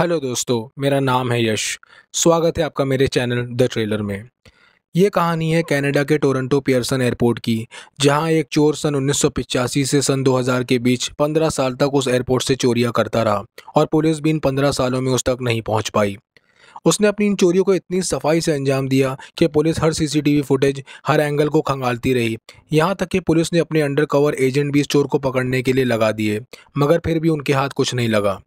hello दोस्तों मेरा नाम है यश स्वागत है आपका मेरे चैनल द ट्रेलर में ये कहानी है कनाडा के टोरंटो पियर्सन एयरपोर्ट की जहां एक चोर सन उन्नीस से सन 2000 के बीच 15 साल तक उस एयरपोर्ट से चोरियां करता रहा और पुलिस भी इन पंद्रह सालों में उस तक नहीं पहुंच पाई उसने अपनी इन चोरियों को इतनी सफाई से अंजाम दिया कि पुलिस हर सीसीटीवी फुटेज हर एंगल को खंगालती रही यहाँ तक कि पुलिस ने अपने अंडरकवर एजेंट भी इस चोर को पकड़ने के लिए लगा दिए मगर फिर भी उनके हाथ कुछ नहीं लगा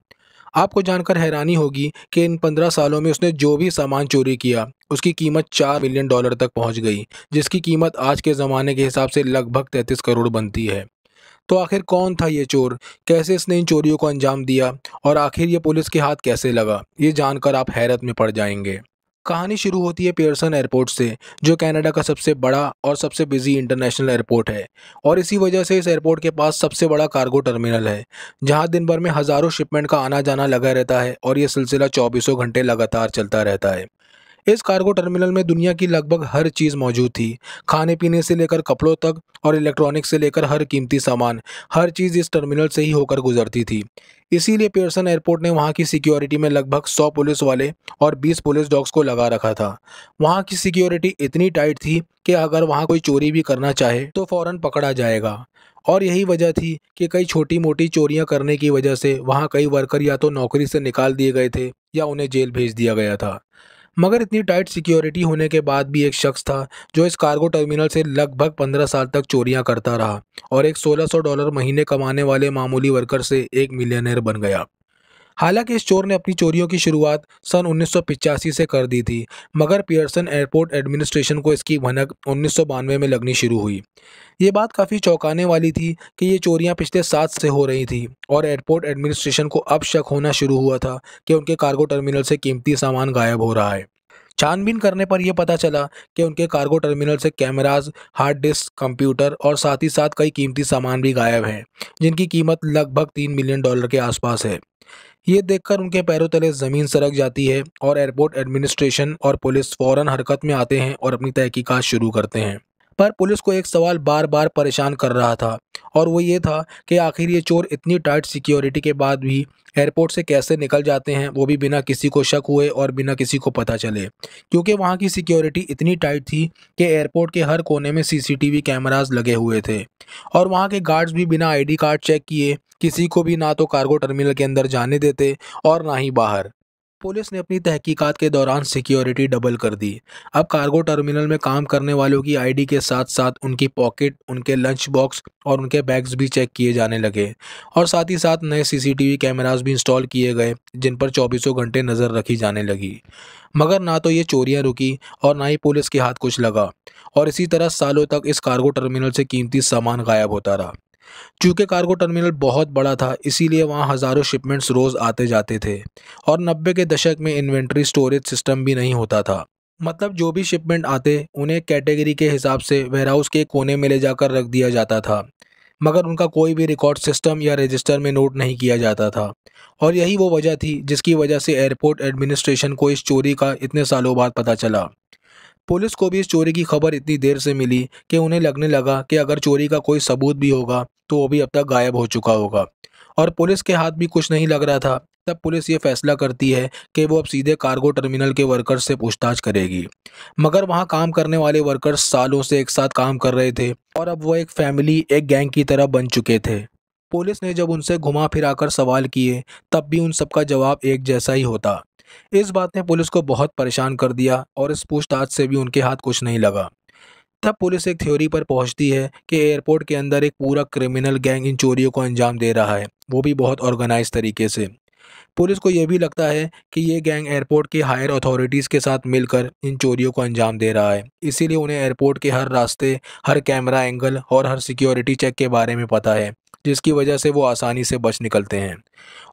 आपको जानकर हैरानी होगी कि इन पंद्रह सालों में उसने जो भी सामान चोरी किया उसकी कीमत चार मिलियन डॉलर तक पहुंच गई जिसकी कीमत आज के ज़माने के हिसाब से लगभग तैंतीस करोड़ बनती है तो आखिर कौन था ये चोर कैसे इसने इन चोरियों को अंजाम दिया और आखिर ये पुलिस के हाथ कैसे लगा ये जानकर आप हैरत में पड़ जाएंगे कहानी शुरू होती है पियर्सन एयरपोर्ट से जो कनाडा का सबसे बड़ा और सबसे बिजी इंटरनेशनल एयरपोर्ट है और इसी वजह से इस एयरपोर्ट के पास सबसे बड़ा कार्गो टर्मिनल है जहां दिन भर में हज़ारों शिपमेंट का आना जाना लगा रहता है और यह सिलसिला चौबीसों घंटे लगातार चलता रहता है इस कार्गो टर्मिनल में दुनिया की लगभग हर चीज़ मौजूद थी खाने पीने से लेकर कपड़ों तक और इलेक्ट्रॉनिक्स से लेकर हर कीमती सामान हर चीज़ इस टर्मिनल से ही होकर गुजरती थी इसीलिए पेयरसन एयरपोर्ट ने वहाँ की सिक्योरिटी में लगभग 100 पुलिस वाले और 20 पुलिस डॉग्स को लगा रखा था वहाँ की सिक्योरिटी इतनी टाइट थी कि अगर वहाँ कोई चोरी भी करना चाहे तो फ़ौरन पकड़ा जाएगा और यही वजह थी कि कई छोटी मोटी चोरियां करने की वजह से वहाँ कई वर्कर या तो नौकरी से निकाल दिए गए थे या उन्हें जेल भेज दिया गया था मगर इतनी टाइट सिक्योरिटी होने के बाद भी एक शख्स था जो इस कार्गो टर्मिनल से लगभग पंद्रह साल तक चोरियां करता रहा और एक सोलह सौ डॉलर महीने कमाने वाले मामूली वर्कर से एक मिलियनर बन गया हालांकि इस चोर ने अपनी चोरियों की शुरुआत सन उन्नीस से कर दी थी मगर पियर्सन एयरपोर्ट एडमिनिस्ट्रेशन को इसकी भनक उन्नीस में लगनी शुरू हुई ये बात काफ़ी चौंकाने वाली थी कि ये चोरियां पिछले सात से हो रही थी और एयरपोर्ट एडमिनिस्ट्रेशन को अब शक होना शुरू हुआ था कि उनके कार्गो टर्मिनल से कीमती सामान गायब हो रहा है छानबीन करने पर यह पता चला कि उनके कार्गो टर्मिनल से कैमराज हार्ड डिस्क कंप्यूटर और साथ ही साथ कई कीमती सामान भी गायब हैं जिनकी कीमत लगभग तीन मिलियन डॉलर के आसपास है ये देखकर उनके पैरों तले ज़मीन सरक जाती है और एयरपोर्ट एडमिनिस्ट्रेशन और पुलिस फ़ौरन हरकत में आते हैं और अपनी तहकीकात शुरू करते हैं पर पुलिस को एक सवाल बार बार परेशान कर रहा था और वो ये था कि आखिर ये चोर इतनी टाइट सिक्योरिटी के बाद भी एयरपोर्ट से कैसे निकल जाते हैं वो भी बिना किसी को शक हुए और बिना किसी को पता चले क्योंकि वहाँ की सिक्योरिटी इतनी टाइट थी कि एयरपोर्ट के हर कोने में सीसीटीवी कैमरास लगे हुए थे और वहाँ के गार्ड्स भी बिना आईडी कार्ड चेक किए किसी को भी ना तो कार्गो टर्मिनल के अंदर जाने देते और ना ही बाहर पुलिस ने अपनी तहकीकात के दौरान सिक्योरिटी डबल कर दी अब कार्गो टर्मिनल में काम करने वालों की आईडी के साथ साथ उनकी पॉकेट उनके लंच बॉक्स और उनके बैग्स भी चेक किए जाने लगे और साथ ही साथ नए सीसीटीवी कैमरास भी इंस्टॉल किए गए जिन पर चौबीसों घंटे नज़र रखी जाने लगी मगर ना तो ये चोरियाँ रुकी और ना ही पुलिस के हाथ कुछ लगा और इसी तरह सालों तक इस कार्गो टर्मिनल से कीमती सामान गायब होता रहा चूँकि कार्गो टर्मिनल बहुत बड़ा था इसीलिए वहाँ हज़ारों शिपमेंट्स रोज़ आते जाते थे और नब्बे के दशक में इन्वेंट्री स्टोरेज सिस्टम भी नहीं होता था मतलब जो भी शिपमेंट आते उन्हें कैटेगरी के हिसाब से वेयरहाउस के कोने में ले जाकर रख दिया जाता था मगर उनका कोई भी रिकॉर्ड सिस्टम या रजिस्टर में नोट नहीं किया जाता था और यही वो वजह थी जिसकी वजह से एयरपोर्ट एडमिनिस्ट्रेशन को इस चोरी का इतने सालों बाद पता चला पुलिस को भी इस चोरी की खबर इतनी देर से मिली कि उन्हें लगने लगा कि अगर चोरी का कोई सबूत भी होगा तो वो भी अब तक गायब हो चुका होगा और पुलिस के हाथ भी कुछ नहीं लग रहा था तब पुलिस ये फैसला करती है कि वो अब सीधे कार्गो टर्मिनल के वर्कर्स से पूछताछ करेगी मगर वहाँ काम करने वाले वर्कर्स सालों से एक साथ काम कर रहे थे और अब वो एक फैमिली एक गैंग की तरह बन चुके थे पुलिस ने जब उनसे घुमा फिरा कर सवाल किए तब भी उन सबका जवाब एक जैसा ही होता इस बात ने पुलिस को बहुत परेशान कर दिया और इस पूछताछ से भी उनके हाथ कुछ नहीं लगा तब पुलिस एक थ्योरी पर पहुंचती है कि एयरपोर्ट के अंदर एक पूरा क्रिमिनल गैंग इन चोरियों को अंजाम दे रहा है वो भी बहुत ऑर्गेनाइज तरीके से पुलिस को यह भी लगता है कि ये गैंग एयरपोर्ट की हायर अथॉरिटीज़ के साथ मिलकर इन चोरियों को अंजाम दे रहा है इसीलिए उन्हें एयरपोर्ट के हर रास्ते हर कैमरा एंगल और हर सिक्योरिटी चेक के बारे में पता है जिसकी वजह से वो आसानी से बच निकलते हैं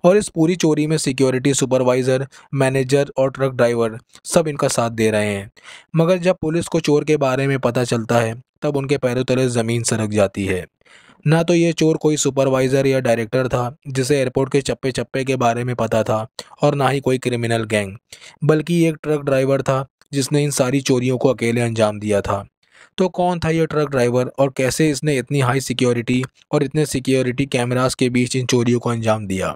और इस पूरी चोरी में सिक्योरिटी सुपरवाइज़र मैनेजर और ट्रक ड्राइवर सब इनका साथ दे रहे हैं मगर जब पुलिस को चोर के बारे में पता चलता है तब उनके पैरों तले ज़मीन सरक जाती है ना तो ये चोर कोई सुपरवाइजर या डायरेक्टर था जिसे एयरपोर्ट के चप्पे चप्पे के बारे में पता था और ना ही कोई क्रिमिनल गैंग बल्कि एक ट्रक ड्राइवर था जिसने इन सारी चोरियों को अकेले अंजाम दिया था तो कौन था यह ट्रक ड्राइवर और कैसे इसने इतनी हाई सिक्योरिटी और इतने सिक्योरिटी कैमरास के बीच इन चोरियों को अंजाम दिया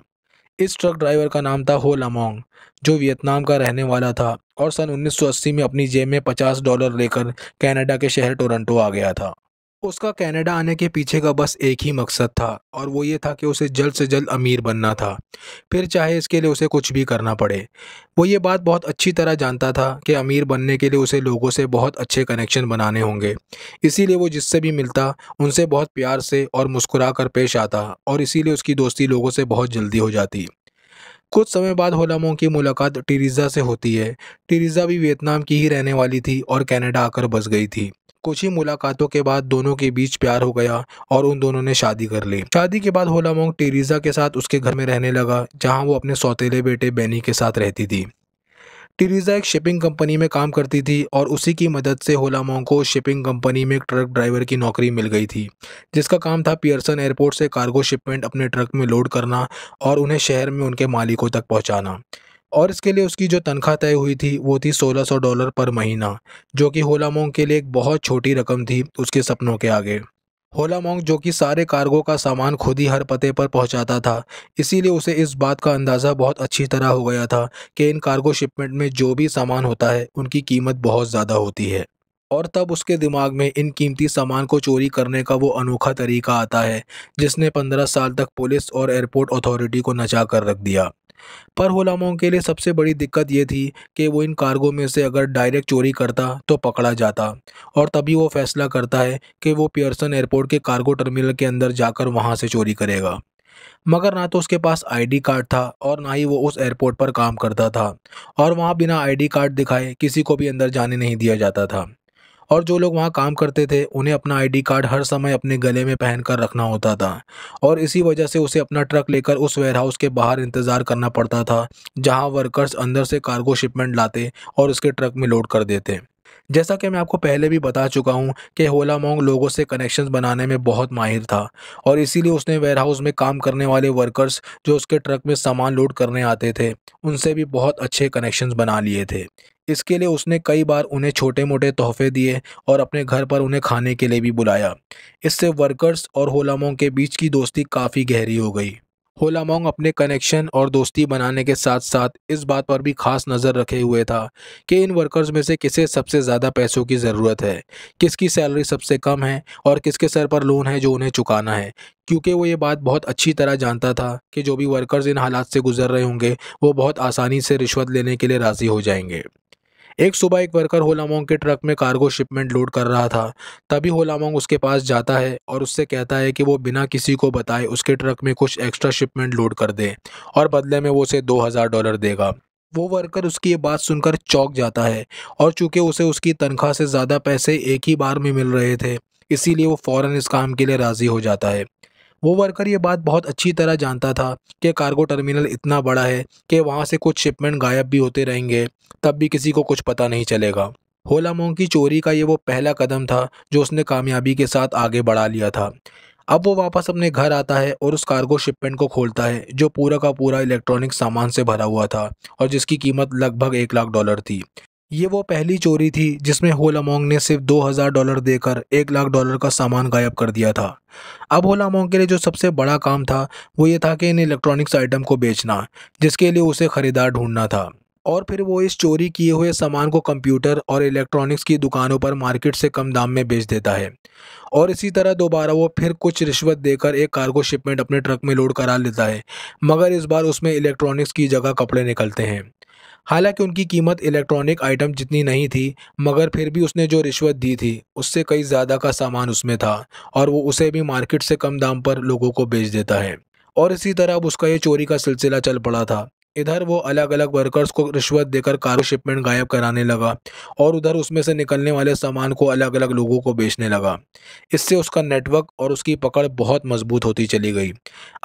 इस ट्रक ड्राइवर का नाम था हो लमोंग जो वियतनाम का रहने वाला था और सन 1980 में अपनी जेब में 50 डॉलर लेकर कनाडा के शहर टोरंटो आ गया था उसका कनाडा आने के पीछे का बस एक ही मकसद था और वो ये था कि उसे जल्द से जल्द अमीर बनना था फिर चाहे इसके लिए उसे कुछ भी करना पड़े वो ये बात बहुत अच्छी तरह जानता था कि अमीर बनने के लिए उसे लोगों से बहुत अच्छे कनेक्शन बनाने होंगे इसीलिए वो जिससे भी मिलता उनसे बहुत प्यार से और मुस्कुरा कर पेश आता और इसीलिए उसकी दोस्ती लोगों से बहुत जल्दी हो जाती कुछ समय बाद होलामों की मुलाकात टीरिजा से होती है टीरिजा भी वियतनाम की ही रहने वाली थी और कनाडा आकर बस गई थी कुछ ही मुलाकातों के बाद दोनों के बीच प्यार हो गया और उन दोनों ने शादी कर ली शादी के बाद होला मोंग टेरिजा के साथ उसके घर में रहने लगा जहाँ वो अपने सौतेले बेटे बैनी के साथ रहती थी टेरिजा एक शिपिंग कंपनी में काम करती थी और उसी की मदद से होला मोंग को शिपिंग कंपनी में एक ट्रक ड्राइवर की नौकरी मिल गई थी जिसका काम था पियर्सन एयरपोर्ट से कार्गो शिपमेंट अपने ट्रक में लोड करना और उन्हें शहर में उनके मालिकों तक पहुंचाना और इसके लिए उसकी जो तनख्वाह तय हुई थी वो थी 1600 डॉलर पर महीना जो कि होला मोंग के लिए एक बहुत छोटी रकम थी उसके सपनों के आगे होला मोंग जो कि सारे कार्गो का सामान खुद ही हर पते पर पहुंचाता था इसीलिए उसे इस बात का अंदाज़ा बहुत अच्छी तरह हो गया था कि इन कार्गो शिपमेंट में जो भी सामान होता है उनकी कीमत बहुत ज़्यादा होती है और तब उसके दिमाग में इन कीमती सामान को चोरी करने का वो अनोखा तरीका आता है जिसने पंद्रह साल तक पुलिस और एयरपोर्ट अथॉरिटी को नचा कर रख दिया पर गुलामों के लिए सबसे बड़ी दिक्कत ये थी कि वो इन कार्गो में से अगर डायरेक्ट चोरी करता तो पकड़ा जाता और तभी वो फैसला करता है कि वो पियर्सन एयरपोर्ट के कार्गो टर्मिनल के अंदर जाकर वहाँ से चोरी करेगा मगर ना तो उसके पास आईडी कार्ड था और ना ही वो उस एयरपोर्ट पर काम करता था और वहाँ बिना आईडी कार्ड दिखाए किसी को भी अंदर जाने नहीं दिया जाता था और जो लोग वहाँ काम करते थे उन्हें अपना आईडी कार्ड हर समय अपने गले में पहन कर रखना होता था और इसी वजह से उसे अपना ट्रक लेकर उस वेयरहाउस के बाहर इंतज़ार करना पड़ता था जहाँ वर्कर्स अंदर से कार्गो शिपमेंट लाते और उसके ट्रक में लोड कर देते जैसा कि मैं आपको पहले भी बता चुका हूँ कि होला मोंग लोगों से कनेक्शंस बनाने में बहुत माहिर था और इसीलिए उसने वेयरहाउस में काम करने वाले वर्कर्स जो उसके ट्रक में सामान लोड करने आते थे उनसे भी बहुत अच्छे कनेक्शंस बना लिए थे इसके लिए उसने कई बार उन्हें छोटे मोटे तोहफे दिए और अपने घर पर उन्हें खाने के लिए भी बुलाया इससे वर्कर्स और होलामोंग के बीच की दोस्ती काफ़ी गहरी हो गई होलामोंग अपने कनेक्शन और दोस्ती बनाने के साथ साथ इस बात पर भी खास नज़र रखे हुए था कि इन वर्कर्स में से किसे सबसे ज़्यादा पैसों की ज़रूरत है किसकी सैलरी सबसे कम है और किसके सर पर लोन है जो उन्हें चुकाना है क्योंकि वो ये बात बहुत अच्छी तरह जानता था कि जो भी वर्कर्स इन हालात से गुजर रहे होंगे वो बहुत आसानी से रिश्वत लेने के लिए राज़ी हो जाएंगे एक सुबह एक वर्कर होलामोंग के ट्रक में कार्गो शिपमेंट लोड कर रहा था तभी होलामोंग उसके पास जाता है और उससे कहता है कि वो बिना किसी को बताए उसके ट्रक में कुछ एक्स्ट्रा शिपमेंट लोड कर दे और बदले में वो उसे दो हज़ार डॉलर देगा वो वर्कर उसकी ये बात सुनकर चौंक जाता है और चूंकि उसे उसकी तनख्वाह से ज़्यादा पैसे एक ही बार में मिल रहे थे इसीलिए वो फ़ौरन इस काम के लिए राज़ी हो जाता है वो वर्कर ये बात बहुत अच्छी तरह जानता था कि कार्गो टर्मिनल इतना बड़ा है कि वहाँ से कुछ शिपमेंट गायब भी होते रहेंगे तब भी किसी को कुछ पता नहीं चलेगा होला मोंग की चोरी का ये वो पहला कदम था जो उसने कामयाबी के साथ आगे बढ़ा लिया था अब वो वापस अपने घर आता है और उस कार्गो शिपमेंट को खोलता है जो पूरा का पूरा इलेक्ट्रॉनिक सामान से भरा हुआ था और जिसकी कीमत लगभग एक लाख डॉलर थी ये वो पहली चोरी थी जिसमें होलामोंग ने सिर्फ 2000 डॉलर देकर एक लाख डॉलर का सामान गायब कर दिया था अब होलामोंग के लिए जो सबसे बड़ा काम था वो ये था कि इन इलेक्ट्रॉनिक्स आइटम को बेचना जिसके लिए उसे ख़रीदार ढूंढना था और फिर वो इस चोरी किए हुए सामान को कंप्यूटर और इलेक्ट्रॉनिक्स की दुकानों पर मार्केट से कम दाम में बेच देता है और इसी तरह दोबारा वो फिर कुछ रिश्वत देकर एक कार्गो शिपमेंट अपने ट्रक में लोड करा लेता है मगर इस बार उसमें इलेक्ट्रॉनिक्स की जगह कपड़े निकलते हैं हालांकि उनकी कीमत इलेक्ट्रॉनिक आइटम जितनी नहीं थी मगर फिर भी उसने जो रिश्वत दी थी उससे कई ज़्यादा का सामान उसमें था और वो उसे भी मार्केट से कम दाम पर लोगों को बेच देता है और इसी तरह अब उसका ये चोरी का सिलसिला चल पड़ा था इधर वो अलग अलग वर्कर्स को रिश्वत देकर कार्गो शिपमेंट गायब कराने लगा और उधर उसमें से निकलने वाले सामान को अलग अलग लोगों को बेचने लगा इससे उसका नेटवर्क और उसकी पकड़ बहुत मजबूत होती चली गई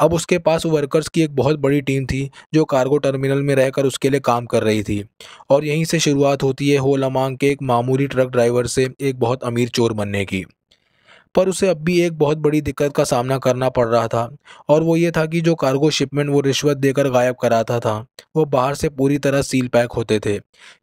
अब उसके पास वर्कर्स की एक बहुत बड़ी टीम थी जो कार्गो टर्मिनल में रहकर उसके लिए काम कर रही थी और यहीं से शुरुआत होती है होलमांग के एक मामूली ट्रक ड्राइवर से एक बहुत अमीर चोर बनने की पर उसे अब भी एक बहुत बड़ी दिक्कत का सामना करना पड़ रहा था और वो ये था कि जो कार्गो शिपमेंट वो रिश्वत देकर गायब कराता था वो बाहर से पूरी तरह सील पैक होते थे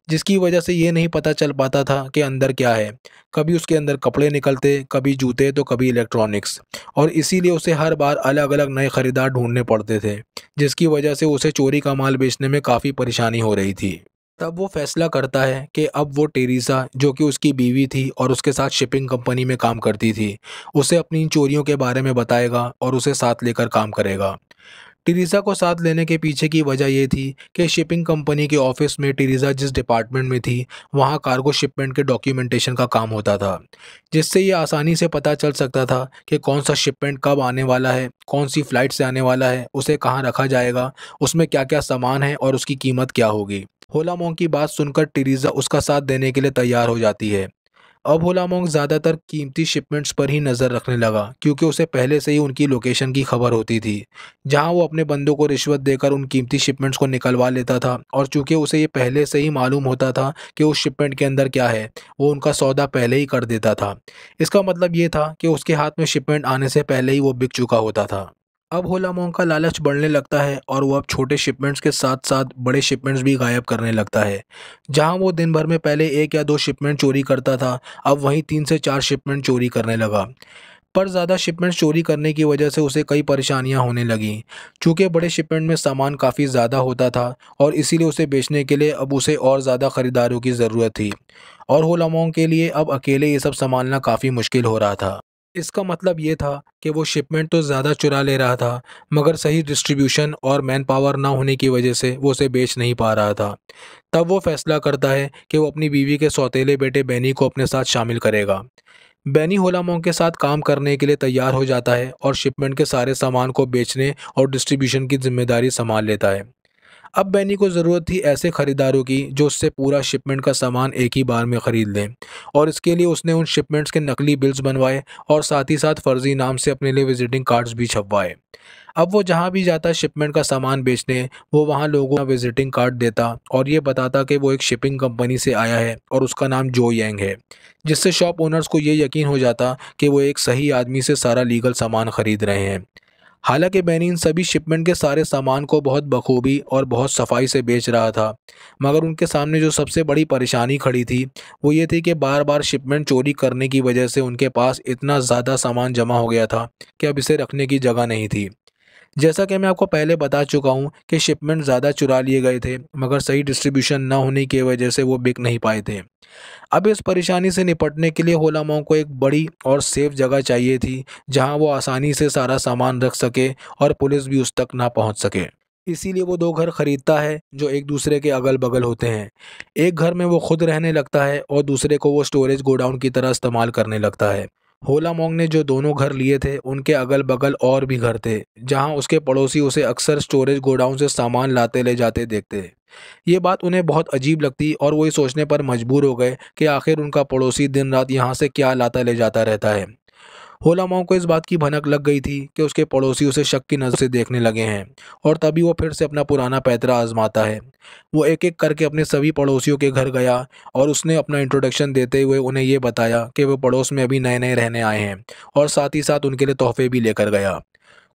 जिसकी वजह से ये नहीं पता चल पाता था कि अंदर क्या है कभी उसके अंदर कपड़े निकलते कभी जूते तो कभी इलेक्ट्रॉनिक्स और इसीलिए उसे हर बार अलग अलग नए ख़रीदार ढूंढने पड़ते थे जिसकी वजह से उसे चोरी का माल बेचने में काफ़ी परेशानी हो रही थी तब वो फैसला करता है कि अब वो टेरिसा जो कि उसकी बीवी थी और उसके साथ शिपिंग कंपनी में काम करती थी उसे अपनी इन चोरियों के बारे में बताएगा और उसे साथ लेकर काम करेगा टेरिसा को साथ लेने के पीछे की वजह ये थी कि शिपिंग कंपनी के ऑफिस में टेरिसा जिस डिपार्टमेंट में थी वहाँ कार्गो शिपमेंट के डॉक्यूमेंटेशन का काम होता था जिससे ये आसानी से पता चल सकता था कि कौन सा शिपमेंट कब आने वाला है कौन सी फ़्लाइट से आने वाला है उसे कहाँ रखा जाएगा उसमें क्या क्या सामान है और उसकी कीमत क्या होगी होला मोंग की बात सुनकर टेरिजा उसका साथ देने के लिए तैयार हो जाती है अब होला मोंग ज़्यादातर कीमती शिपमेंट्स पर ही नज़र रखने लगा क्योंकि उसे पहले से ही उनकी लोकेशन की खबर होती थी जहां वो अपने बंदों को रिश्वत देकर उन कीमती शिपमेंट्स को निकलवा लेता था और चूंकि उसे ये पहले से ही मालूम होता था कि उस शिपमेंट के अंदर क्या है वो उनका सौदा पहले ही कर देता था इसका मतलब ये था कि उसके हाथ में शिपमेंट आने से पहले ही वो बिक चुका होता था अब होला मोंग का लालच बढ़ने लगता है और वो अब छोटे शिपमेंट्स के साथ साथ बड़े शिपमेंट्स भी गायब करने लगता है जहां वो दिन भर में पहले एक या दो शिपमेंट चोरी करता था अब वहीं तीन से चार शिपमेंट चोरी करने लगा पर ज़्यादा शिपमेंट चोरी करने की वजह से उसे कई परेशानियां होने लगीं चूँकि बड़े शिपमेंट में सामान काफ़ी ज़्यादा होता था और इसीलिए उसे बेचने के लिए अब उसे और ज़्यादा ख़रीदारों की ज़रूरत थी और होलामोंग के लिए अब अकेले ये सब संभालना काफ़ी मुश्किल हो रहा था इसका मतलब ये था कि वो शिपमेंट तो ज़्यादा चुरा ले रहा था मगर सही डिस्ट्रीब्यूशन और मैन पावर ना होने की वजह से वो उसे बेच नहीं पा रहा था तब वो फैसला करता है कि वो अपनी बीवी के सौतेले बेटे बैनी को अपने साथ शामिल करेगा बैनी होलामोंग के साथ काम करने के लिए तैयार हो जाता है और शिपमेंट के सारे सामान को बेचने और डिस्ट्रीब्यूशन की जिम्मेदारी संभाल लेता है अब बैनी को ज़रूरत थी ऐसे ख़रीदारों की जो उससे पूरा शिपमेंट का सामान एक ही बार में ख़रीद लें और इसके लिए उसने उन शिपमेंट्स के नकली बिल्स बनवाए और साथ ही साथ फ़र्जी नाम से अपने लिए विजिटिंग कार्ड्स भी छपवाए अब वो जहाँ भी जाता शिपमेंट का सामान बेचने वो वहाँ लोगों का विजिटिंग कार्ड देता और ये बताता कि वो एक शिपिंग कंपनी से आया है और उसका नाम जो यंग है जिससे शॉप ओनर्स को ये यकीन हो जाता कि वो एक सही आदमी से सारा लीगल सामान ख़रीद रहे हैं हालांकि मैंने इन सभी शिपमेंट के सारे सामान को बहुत बखूबी और बहुत सफाई से बेच रहा था मगर उनके सामने जो सबसे बड़ी परेशानी खड़ी थी वो ये थी कि बार बार शिपमेंट चोरी करने की वजह से उनके पास इतना ज़्यादा सामान जमा हो गया था कि अब इसे रखने की जगह नहीं थी जैसा कि मैं आपको पहले बता चुका हूँ कि शिपमेंट ज़्यादा चुरा लिए गए थे मगर सही डिस्ट्रीब्यूशन न होने की वजह से वो बिक नहीं पाए थे अब इस परेशानी से निपटने के लिए होलामाओं को एक बड़ी और सेफ जगह चाहिए थी जहाँ वो आसानी से सारा सामान रख सके और पुलिस भी उस तक ना पहुँच सके इसीलिए वो दो घर खरीदता है जो एक दूसरे के अगल बगल होते हैं एक घर में वो खुद रहने लगता है और दूसरे को वो स्टोरेज गोडाउन की तरह इस्तेमाल करने लगता है होला मोंग ने जो दोनों घर लिए थे उनके अगल बगल और भी घर थे जहां उसके पड़ोसी उसे अक्सर स्टोरेज गोडाउन से सामान लाते ले जाते देखते ये बात उन्हें बहुत अजीब लगती और वो ये सोचने पर मजबूर हो गए कि आखिर उनका पड़ोसी दिन रात यहाँ से क्या लाता ले जाता रहता है होला माओ को इस बात की भनक लग गई थी कि उसके पड़ोसी उसे शक की नज़र से देखने लगे हैं और तभी वो फिर से अपना पुराना पैतरा आजमाता है वो एक एक करके अपने सभी पड़ोसियों के घर गया और उसने अपना इंट्रोडक्शन देते हुए उन्हें ये बताया कि वह पड़ोस में अभी नए नए रहने आए हैं और साथ ही साथ उनके लिए तोहफे भी लेकर गया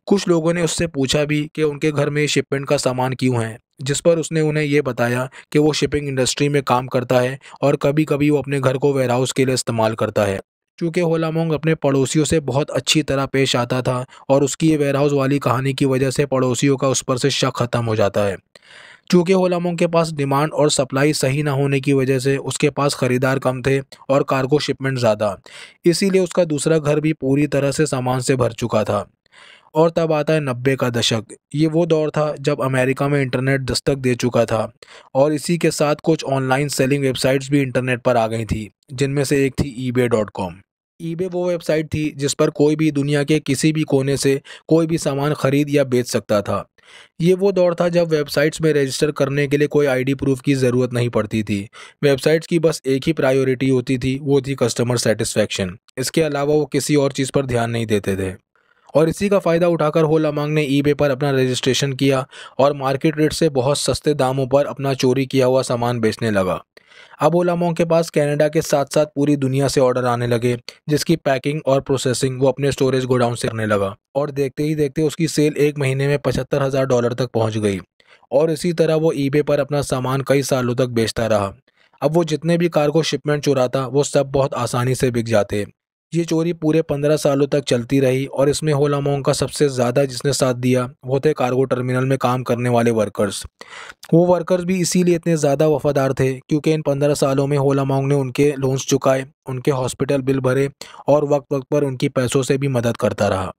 कुछ लोगों ने उससे पूछा भी कि उनके घर में शिपमेंट का सामान क्यों है जिस पर उसने उन्हें यह बताया कि वो शिपिंग इंडस्ट्री में काम करता है और कभी कभी वो अपने घर को वेयरहाउस के लिए इस्तेमाल करता है चूँकि होलामोंग अपने पड़ोसियों से बहुत अच्छी तरह पेश आता था और उसकी ये वेयर हाउस वाली कहानी की वजह से पड़ोसियों का उस पर से शक ख़त्म हो जाता है चूँकि होलामोंग के पास डिमांड और सप्लाई सही ना होने की वजह से उसके पास ख़रीदार कम थे और कार्गो शिपमेंट ज़्यादा इसीलिए उसका दूसरा घर भी पूरी तरह से सामान से भर चुका था और तब आता है नब्बे का दशक ये वो दौर था जब अमेरिका में इंटरनेट दस्तक दे चुका था और इसी के साथ कुछ ऑनलाइन सेलिंग वेबसाइट्स भी इंटरनेट पर आ गई थी जिनमें से एक थी eBay dot com eBay वो वेबसाइट थी जिस पर कोई भी दुनिया के किसी भी कोने से कोई भी सामान खरीद या बेच सकता था ये वो दौर था जब वेबसाइट्स में रजिस्टर करने के लिए कोई आईडी प्रूफ की ज़रूरत नहीं पड़ती थी वेबसाइट्स की बस एक ही प्रायोरिटी होती थी वो थी कस्टमर सेटिस्फेक्शन इसके अलावा वो किसी और चीज़ पर ध्यान नहीं देते थे और इसी का फ़ायदा उठाकर होल अमांग ने ई पर अपना रजिस्ट्रेशन किया और मार्केट रेट से बहुत सस्ते दामों पर अपना चोरी किया हुआ सामान बेचने लगा अब ओलामोंग के पास कनाडा के साथ साथ पूरी दुनिया से ऑर्डर आने लगे जिसकी पैकिंग और प्रोसेसिंग वो अपने स्टोरेज गोडाउन से करने लगा और देखते ही देखते उसकी सेल एक महीने में पचहत्तर हज़ार डॉलर तक पहुंच गई और इसी तरह वो ईबे पर अपना सामान कई सालों तक बेचता रहा अब वो जितने भी कार्गो शिपमेंट चुराता वो सब बहुत आसानी से बिक जाते ये चोरी पूरे पंद्रह सालों तक चलती रही और इसमें होला मोंग का सबसे ज़्यादा जिसने साथ दिया वो थे कार्गो टर्मिनल में काम करने वाले वर्कर्स वो वर्कर्स भी इसीलिए इतने ज़्यादा वफादार थे क्योंकि इन पंद्रह सालों में होला मोंग ने उनके लोन्स चुकाए उनके हॉस्पिटल बिल भरे और वक्त वक्त पर उनकी पैसों से भी मदद करता रहा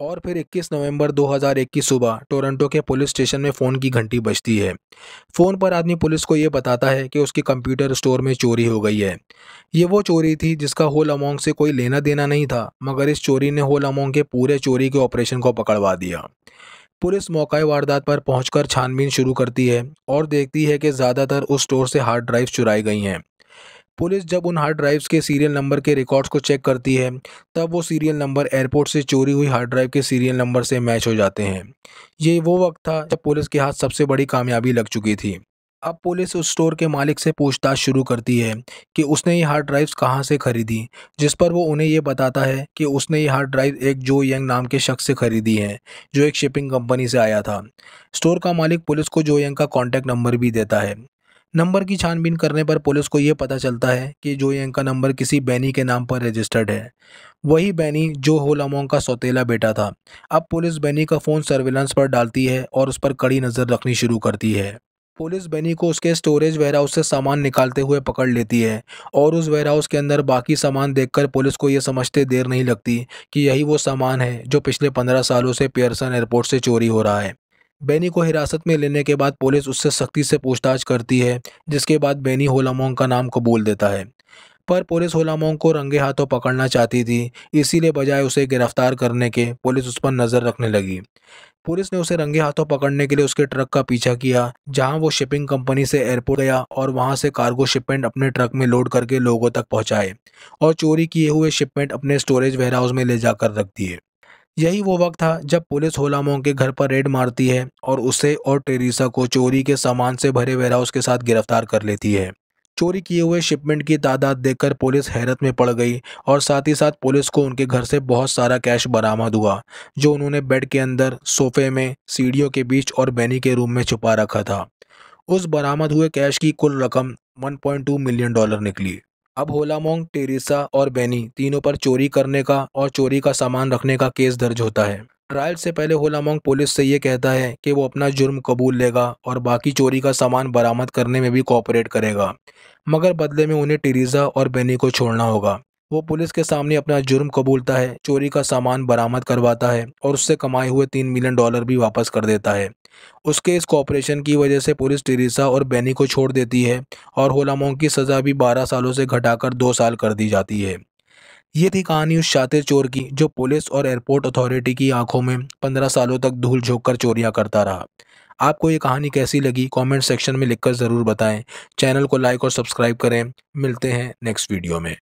और फिर 21 नवंबर 2021 सुबह टोरंटो के पुलिस स्टेशन में फ़ोन की घंटी बजती है फ़ोन पर आदमी पुलिस को ये बताता है कि उसकी कंप्यूटर स्टोर में चोरी हो गई है ये वो चोरी थी जिसका होल अमोंग से कोई लेना देना नहीं था मगर इस चोरी ने होल अमोंग के पूरे चोरी के ऑपरेशन को पकड़वा दिया पुलिस मौका वारदात पर पहुंचकर छानबीन शुरू करती है और देखती है कि ज़्यादातर उस स्टोर से हार्ड ड्राइव चुराई गई हैं पुलिस जब उन हार्ड ड्राइव्स के सीरियल नंबर के रिकॉर्ड्स को चेक करती है तब वो सीरियल नंबर एयरपोर्ट से चोरी हुई हार्ड ड्राइव के सीरियल नंबर से मैच हो जाते हैं ये वो वक्त था जब पुलिस के हाथ सबसे बड़ी कामयाबी लग चुकी थी अब पुलिस उस स्टोर के मालिक से पूछताछ शुरू करती है कि उसने ये हार्ड ड्राइव्स कहाँ से खरीदी जिस पर वो उन्हें ये बताता है कि उसने ये हार्ड ड्राइव एक जो यंग नाम के शख्स से खरीदी है जो एक शिपिंग कंपनी से आया था स्टोर का मालिक पुलिस को जो यंग का कांटेक्ट नंबर भी देता है नंबर की छानबीन करने पर पुलिस को ये पता चलता है कि जो यंग का नंबर किसी बैनी के नाम पर रजिस्टर्ड है वही बैनी जो होलामोंग का सौतेला बेटा था अब पुलिस बैनी का फ़ोन सर्विलांस पर डालती है और उस पर कड़ी नज़र रखनी शुरू करती है पुलिस बैनी को उसके स्टोरेज वेयरहाउस से सामान निकालते हुए पकड़ लेती है और उस वेयरहाउस के अंदर बाकी सामान देखकर पुलिस को यह समझते देर नहीं लगती कि यही वो सामान है जो पिछले पंद्रह सालों से पियर्सन एयरपोर्ट से चोरी हो रहा है बेनी को हिरासत में लेने के बाद पुलिस उससे सख्ती से पूछताछ करती है जिसके बाद बेनी होलामोंग का नाम कबूल देता है पर पुलिस होलामोंग को रंगे हाथों पकड़ना चाहती थी इसीलिए बजाय उसे गिरफ्तार करने के पुलिस उस पर नज़र रखने लगी पुलिस ने उसे रंगे हाथों पकड़ने के लिए उसके ट्रक का पीछा किया जहां वो शिपिंग कंपनी से एयरपोर्ट गया और वहां से कार्गो शिपमेंट अपने ट्रक में लोड करके लोगों तक पहुंचाए और चोरी किए हुए शिपमेंट अपने स्टोरेज वेयरहाउस में ले जाकर रख दिए यही वो वक्त था जब पुलिस होलामो के घर पर रेड मारती है और उसे और टेरिसा को चोरी के सामान से भरे वेयरहाउस के साथ गिरफ्तार कर लेती है चोरी किए हुए शिपमेंट की तादाद देखकर पुलिस हैरत में पड़ गई और साथ ही साथ पुलिस को उनके घर से बहुत सारा कैश बरामद हुआ जो उन्होंने बेड के अंदर सोफे में सीढ़ियों के बीच और बैनी के रूम में छुपा रखा था उस बरामद हुए कैश की कुल रकम 1.2 मिलियन डॉलर निकली अब होलामोंग टेरेसा और बेनी तीनों पर चोरी करने का और चोरी का सामान रखने का केस दर्ज होता है ट्रायल से पहले होलामोंग पुलिस से ये कहता है कि वो अपना जुर्म कबूल लेगा और बाकी चोरी का सामान बरामद करने में भी कॉपरेट करेगा मगर बदले में उन्हें टेरेसा और बेनी को छोड़ना होगा वो पुलिस के सामने अपना जुर्म कबूलता है चोरी का सामान बरामद करवाता है और उससे कमाए हुए तीन मिलियन डॉलर भी वापस कर देता है उसके इस कॉपरेशन की वजह से पुलिस टेरिसा और बेनी को छोड़ देती है और होलामोंग की सज़ा भी बारह सालों से घटाकर दो साल कर दी जाती है ये थी कहानी उस शातिर चोर की जो पुलिस और एयरपोर्ट अथॉरिटी की आंखों में पंद्रह सालों तक धूल झोंक कर चोरियाँ करता रहा आपको ये कहानी कैसी लगी कमेंट सेक्शन में लिखकर ज़रूर बताएं चैनल को लाइक और सब्सक्राइब करें मिलते हैं नेक्स्ट वीडियो में